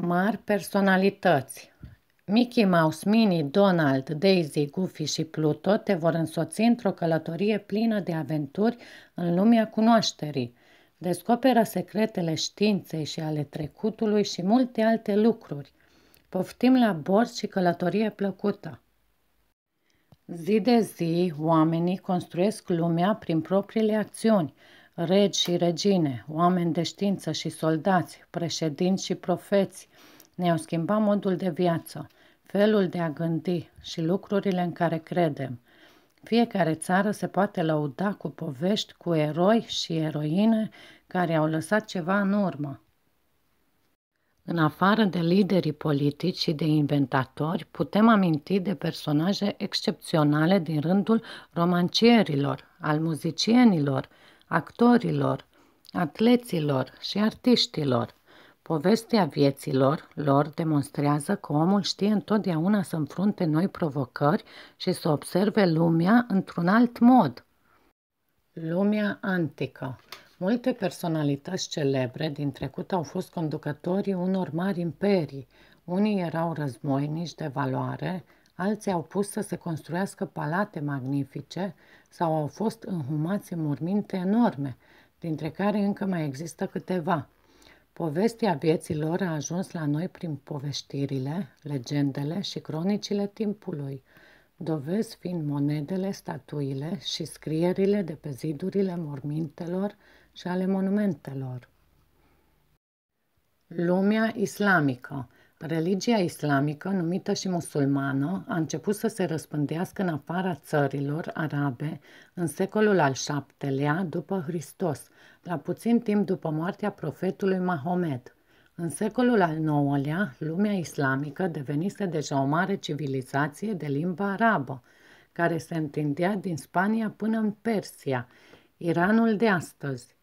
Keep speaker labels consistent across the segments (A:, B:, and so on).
A: Mari personalități Mickey Mouse, Minnie, Donald, Daisy, Goofy și Pluto te vor însoți într-o călătorie plină de aventuri în lumea cunoașterii. Descoperă secretele științei și ale trecutului și multe alte lucruri. Poftim la bord și călătorie plăcută! Zi de zi, oamenii construiesc lumea prin propriile acțiuni – regi și regine, oameni de știință și soldați, președinți și profeți, ne-au schimbat modul de viață, felul de a gândi și lucrurile în care credem. Fiecare țară se poate lăuda cu povești cu eroi și eroine care au lăsat ceva în urmă. În afară de liderii politici și de inventatori, putem aminti de personaje excepționale din rândul romancierilor, al muzicienilor, actorilor, atleților și artiștilor. Povestea vieților lor demonstrează că omul știe întotdeauna să înfrunte noi provocări și să observe lumea într-un alt mod. Lumea antică Multe personalități celebre din trecut au fost conducătorii unor mari imperii. Unii erau războinici de valoare, alții au pus să se construiască palate magnifice sau au fost înhumați în morminte enorme, dintre care încă mai există câteva. Povestea vieții lor a ajuns la noi prin poveștirile, legendele și cronicile timpului, dovezi fiind monedele, statuile și scrierile de pe zidurile mormintelor și ale monumentelor. Lumea islamică – Religia islamică, numită și musulmană, a început să se răspândească în afara țărilor arabe în secolul al VII-lea după Hristos, la puțin timp după moartea profetului Mahomet. În secolul al IX-lea, lumea islamică devenise deja o mare civilizație de limba arabă, care se întindea din Spania până în Persia, Iranul de astăzi.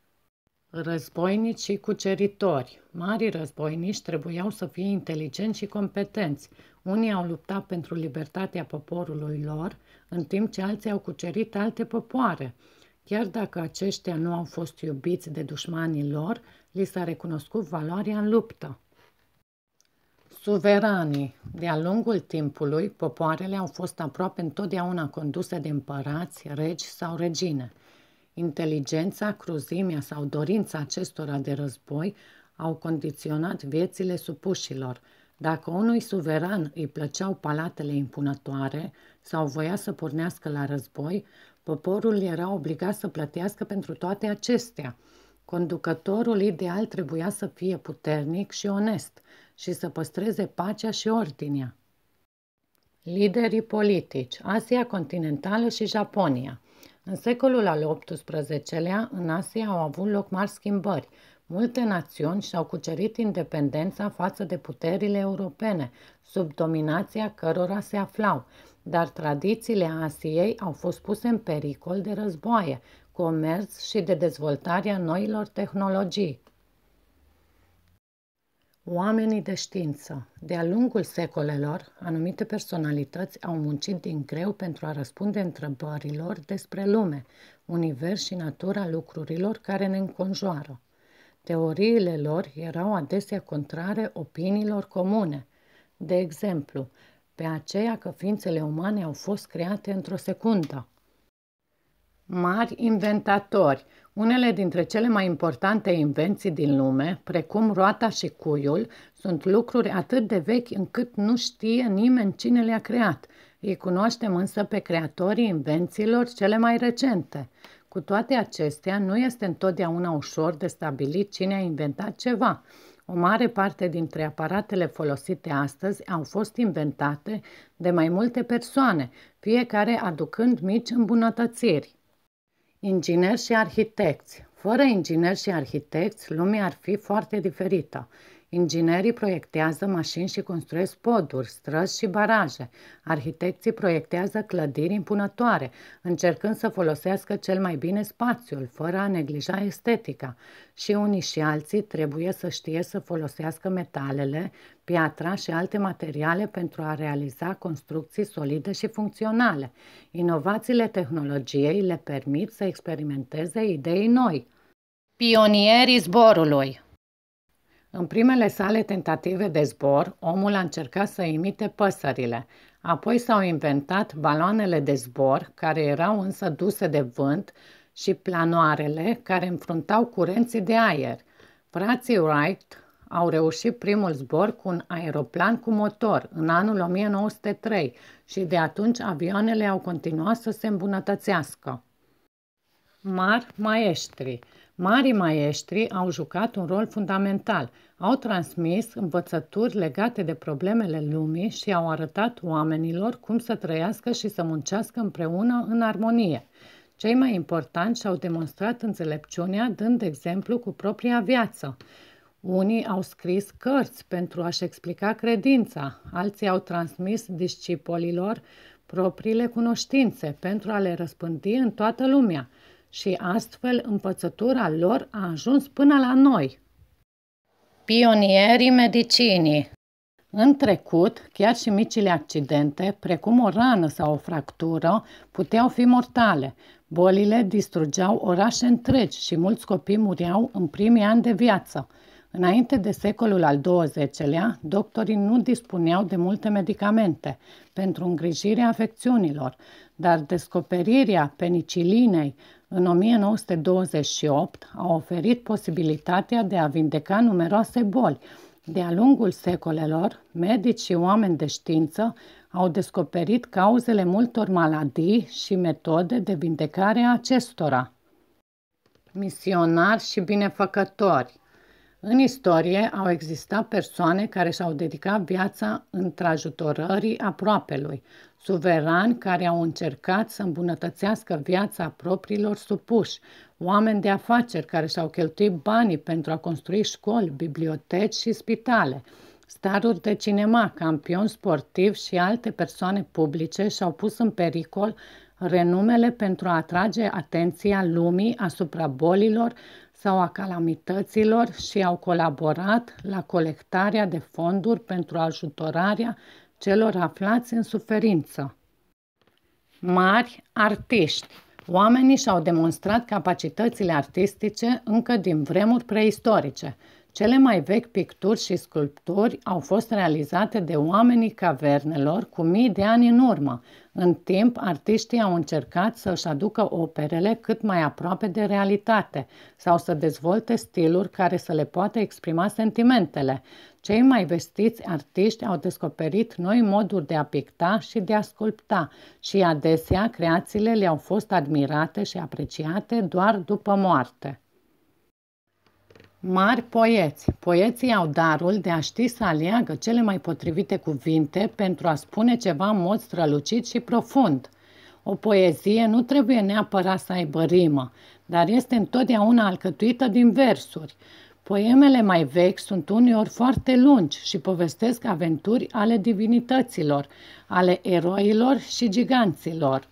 A: Războinici și cuceritori. Marii războinici trebuiau să fie inteligenți și competenți. Unii au luptat pentru libertatea poporului lor, în timp ce alții au cucerit alte popoare. Chiar dacă aceștia nu au fost iubiți de dușmanii lor, li s-a recunoscut valoarea în luptă. Suveranii. De-a lungul timpului, popoarele au fost aproape întotdeauna conduse de împărați, regi sau regine – Inteligența, cruzimea sau dorința acestora de război au condiționat viețile supușilor. Dacă unui suveran îi plăceau palatele impunătoare sau voia să pornească la război, poporul era obligat să plătească pentru toate acestea. Conducătorul ideal trebuia să fie puternic și onest și să păstreze pacea și ordinea. Liderii politici, Asia continentală și Japonia – în secolul al XVIII-lea, în Asia au avut loc mari schimbări. Multe națiuni și-au cucerit independența față de puterile europene, sub dominația cărora se aflau, dar tradițiile Asiei au fost puse în pericol de războaie, comerț și de dezvoltarea noilor tehnologii. Oamenii de știință. De-a lungul secolelor, anumite personalități au muncit din greu pentru a răspunde întrebărilor despre lume, univers și natura lucrurilor care ne înconjoară. Teoriile lor erau adesea contrare opiniilor comune. De exemplu, pe aceea că ființele umane au fost create într-o secundă. Mari inventatori, unele dintre cele mai importante invenții din lume, precum roata și cuiul, sunt lucruri atât de vechi încât nu știe nimeni cine le-a creat. Îi cunoaștem însă pe creatorii invențiilor cele mai recente. Cu toate acestea, nu este întotdeauna ușor de stabilit cine a inventat ceva. O mare parte dintre aparatele folosite astăzi au fost inventate de mai multe persoane, fiecare aducând mici îmbunătățiri. Ingineri și arhitecți. Fără ingineri și arhitecți, lumea ar fi foarte diferită. Inginerii proiectează mașini și construiesc poduri, străzi și baraje. Arhitecții proiectează clădiri impunătoare, încercând să folosească cel mai bine spațiul, fără a neglija estetica. Și unii și alții trebuie să știe să folosească metalele, piatra și alte materiale pentru a realiza construcții solide și funcționale. Inovațiile tehnologiei le permit să experimenteze idei noi. Pionierii zborului în primele sale tentative de zbor, omul a încercat să imite păsările. Apoi s-au inventat baloanele de zbor, care erau însă duse de vânt, și planoarele, care înfruntau curenții de aer. Frații Wright au reușit primul zbor cu un aeroplan cu motor în anul 1903 și de atunci avioanele au continuat să se îmbunătățească. Mar maestri Marii maestri au jucat un rol fundamental, au transmis învățături legate de problemele lumii și au arătat oamenilor cum să trăiască și să muncească împreună în armonie. Cei mai importanți și-au demonstrat înțelepciunea dând exemplu cu propria viață. Unii au scris cărți pentru a-și explica credința, alții au transmis discipolilor propriile cunoștințe pentru a le răspândi în toată lumea – și astfel învățătura lor a ajuns până la noi. Pionierii medicinii în trecut, chiar și micile accidente, precum o rană sau o fractură, puteau fi mortale. Bolile distrugeau orașe întregi și mulți copii mureau în primii ani de viață. Înainte de secolul al XX-lea, doctorii nu dispuneau de multe medicamente pentru îngrijirea afecțiunilor, dar descoperirea penicilinei în 1928 a oferit posibilitatea de a vindeca numeroase boli. De-a lungul secolelor, medici și oameni de știință au descoperit cauzele multor maladii și metode de vindecare a acestora. Misionari și binefăcători în istorie au existat persoane care și-au dedicat viața într-ajutorării aproapelui, suverani care au încercat să îmbunătățească viața propriilor supuși, oameni de afaceri care și-au cheltuit banii pentru a construi școli, biblioteci și spitale, staruri de cinema, campioni sportivi și alte persoane publice și-au pus în pericol renumele pentru a atrage atenția lumii asupra bolilor, sau a calamităților și au colaborat la colectarea de fonduri pentru ajutorarea celor aflați în suferință. Mari artiști Oamenii și-au demonstrat capacitățile artistice încă din vremuri preistorice, cele mai vechi picturi și sculpturi au fost realizate de oamenii cavernelor cu mii de ani în urmă. În timp, artiștii au încercat să-și aducă operele cât mai aproape de realitate sau să dezvolte stiluri care să le poată exprima sentimentele. Cei mai vestiți artiști au descoperit noi moduri de a picta și de a sculpta și adesea creațiile le-au fost admirate și apreciate doar după moarte. Mari poeți. Poeții au darul de a ști să aleagă cele mai potrivite cuvinte pentru a spune ceva în mod strălucit și profund. O poezie nu trebuie neapărat să aibă rimă, dar este întotdeauna alcătuită din versuri. Poemele mai vechi sunt uneori foarte lungi și povestesc aventuri ale divinităților, ale eroilor și giganților.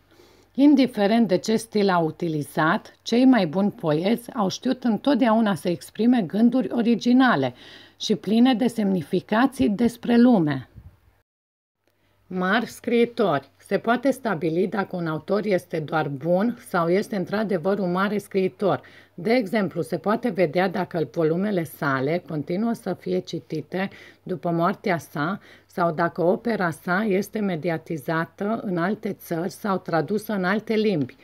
A: Indiferent de ce stil a utilizat, cei mai buni poeți au știut întotdeauna să exprime gânduri originale și pline de semnificații despre lume mari scriitori. Se poate stabili dacă un autor este doar bun sau este într-adevăr un mare scriitor. De exemplu, se poate vedea dacă volumele sale continuă să fie citite după moartea sa sau dacă opera sa este mediatizată în alte țări sau tradusă în alte limbi.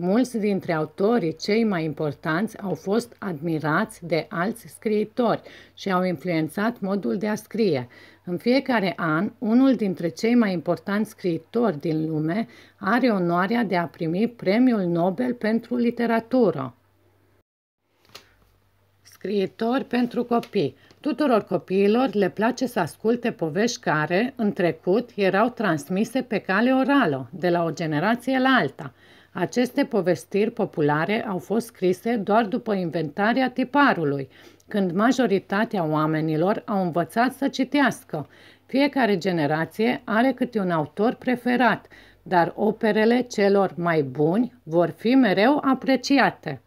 A: Mulți dintre autorii cei mai importanți au fost admirați de alți scriitori și au influențat modul de a scrie. În fiecare an, unul dintre cei mai importanți scriitori din lume are onoarea de a primi Premiul Nobel pentru literatură. Scriitori pentru copii Tuturor copiilor le place să asculte povești care, în trecut, erau transmise pe cale orală, de la o generație la alta – aceste povestiri populare au fost scrise doar după inventarea tiparului, când majoritatea oamenilor au învățat să citească. Fiecare generație are câte un autor preferat, dar operele celor mai buni vor fi mereu apreciate.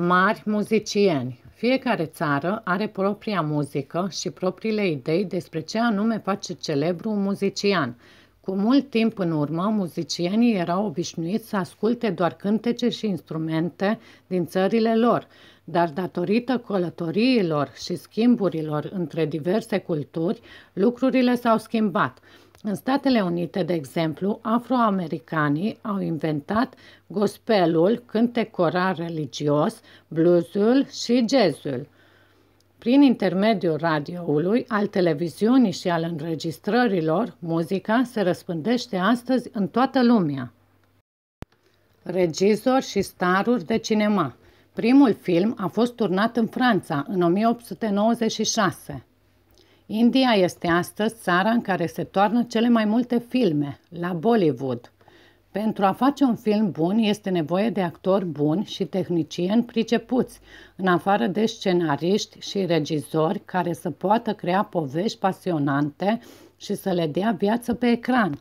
A: Mari muzicieni Fiecare țară are propria muzică și propriile idei despre ce anume face celebru un muzician – cu mult timp în urmă, muzicienii erau obișnuiți să asculte doar cântece și instrumente din țările lor, dar datorită călătoriilor și schimburilor între diverse culturi, lucrurile s-au schimbat. În Statele Unite, de exemplu, afroamericanii au inventat gospelul, cântec coral religios, bluesul și jazzul. Prin intermediul radioului, al televiziunii și al înregistrărilor, muzica se răspândește astăzi în toată lumea. Regizori și staruri de cinema Primul film a fost turnat în Franța în 1896. India este astăzi țara în care se toarnă cele mai multe filme, la Bollywood – pentru a face un film bun este nevoie de actori buni și tehnicieni pricepuți, în afară de scenariști și regizori care să poată crea povești pasionante și să le dea viață pe ecran.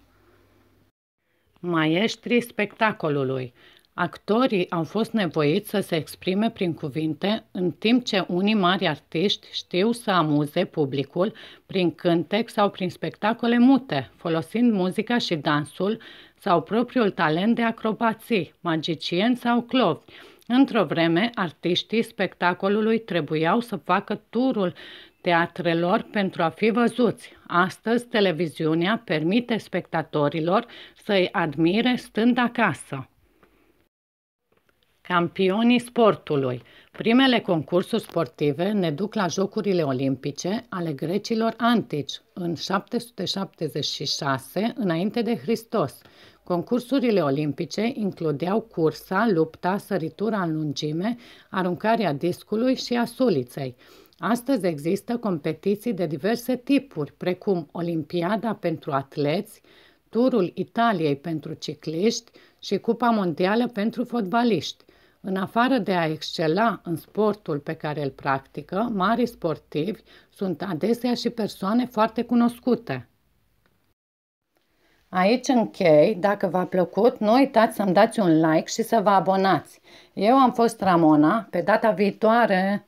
A: Maestrii spectacolului Actorii au fost nevoiți să se exprime prin cuvinte, în timp ce unii mari artiști știu să amuze publicul prin cântec sau prin spectacole mute, folosind muzica și dansul sau propriul talent de acrobații, magicieni sau clovi. Într-o vreme, artiștii spectacolului trebuiau să facă turul teatrelor pentru a fi văzuți. Astăzi, televiziunea permite spectatorilor să-i admire stând acasă. Campionii sportului Primele concursuri sportive ne duc la Jocurile Olimpice ale grecilor antici, în 776 înainte de Hristos. Concursurile olimpice includeau cursa, lupta, săritura în lungime, aruncarea discului și a suliței. Astăzi există competiții de diverse tipuri, precum Olimpiada pentru atleți, Turul Italiei pentru cicliști și Cupa Mondială pentru fotbaliști. În afară de a excela în sportul pe care îl practică, mari sportivi sunt adesea și persoane foarte cunoscute. Aici închei. Dacă v-a plăcut, nu uitați să-mi dați un like și să vă abonați. Eu am fost Ramona. Pe data viitoare!